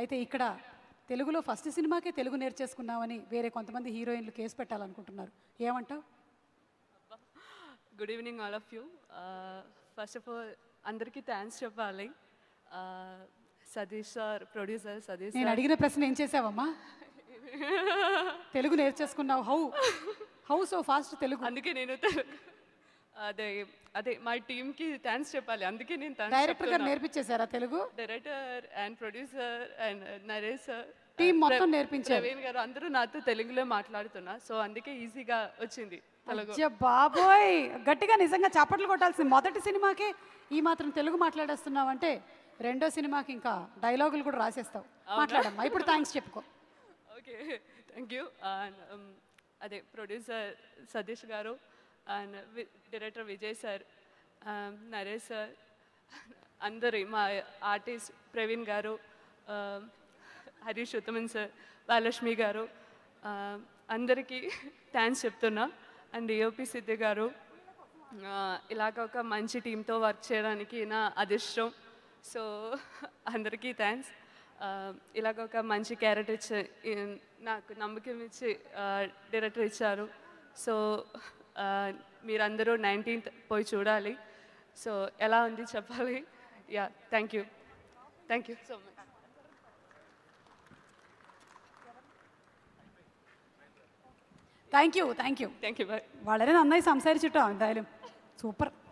అయితే ఇక్కడ తెలుగులో ఫస్ట్ సినిమాకే తెలుగు నేర్చేసుకున్నామని వేరే కొంతమంది హీరోయిన్లు కేసు పెట్టాలనుకుంటున్నారు ఏమంటావు good evening all of you first of all అందరికీ థ్యాంక్స్ చెప్పాలి సతీష్ సార్ ప్రొడ్యూసర్ సతీష్ నేను అడిగిన ప్రశ్న ఏం చేసావమ్మా తెలుగు నేర్చేసుకున్నావు how how so fast Telugu అందుకే నేను తెలుగు అదే అదే మా టీమ్ కి థ్యాంక్స్ చెప్పాలి అందుకే నేను డైరెక్టర్ గారు నేర్పించేశారా Telugu director and producer and Naresh sir team uh, మొత్తం నేర్పించారు ప్రవీణ్ గారు అందరూ నాతో తెలుగులో మాట్లాడుతున్నా సో అందుకే ఈజీగా వచ్చింది బాబోయ్ గట్టిగా నిజంగా చప్పట్లు కొట్టాల్సింది మొదటి సినిమాకే ఈ మాత్రం తెలుగు మాట్లాడేస్తున్నావు అంటే రెండో సినిమాకి ఇంకా డైలాగులు కూడా రాసేస్తావు మాట్లాడమ్మా ఇప్పుడు థ్యాంక్స్ చెప్పుకో ఓకే థ్యాంక్ యూ అదే ప్రొడ్యూసర్ సతీష్ గారు and director Vijay sir Naresh sir అందరి మా ఆర్టిస్ట్ ప్రవీణ్ గారు హరీష్ ఉత్తమన్ సార్ బాలక్ష్మి గారు um, అందరికీ థ్యాంక్స్ చెప్తున్నా అండ్ డిఓపి సిద్ధి గారు ఇలాగ ఒక మంచి టీంతో వర్క్ చేయడానికి నా అదృష్టం సో అందరికీ థ్యాంక్స్ um, ఇలాగ ఒక మంచి క్యారెక్టర్ ఇచ్చి నాకు నమ్మకం ఇచ్చి డైరెక్టర్ ఇచ్చారు సో మీరందరూ నైన్టీన్త్ పోయి చూడాలి సో ఎలా ఉంది చెప్పాలి yeah thank you thank you so much thank you thank you thank you വളരെ നന്നായി സംസാരിച്ചിട്ടോ എന്തായാലും സൂപ്പർ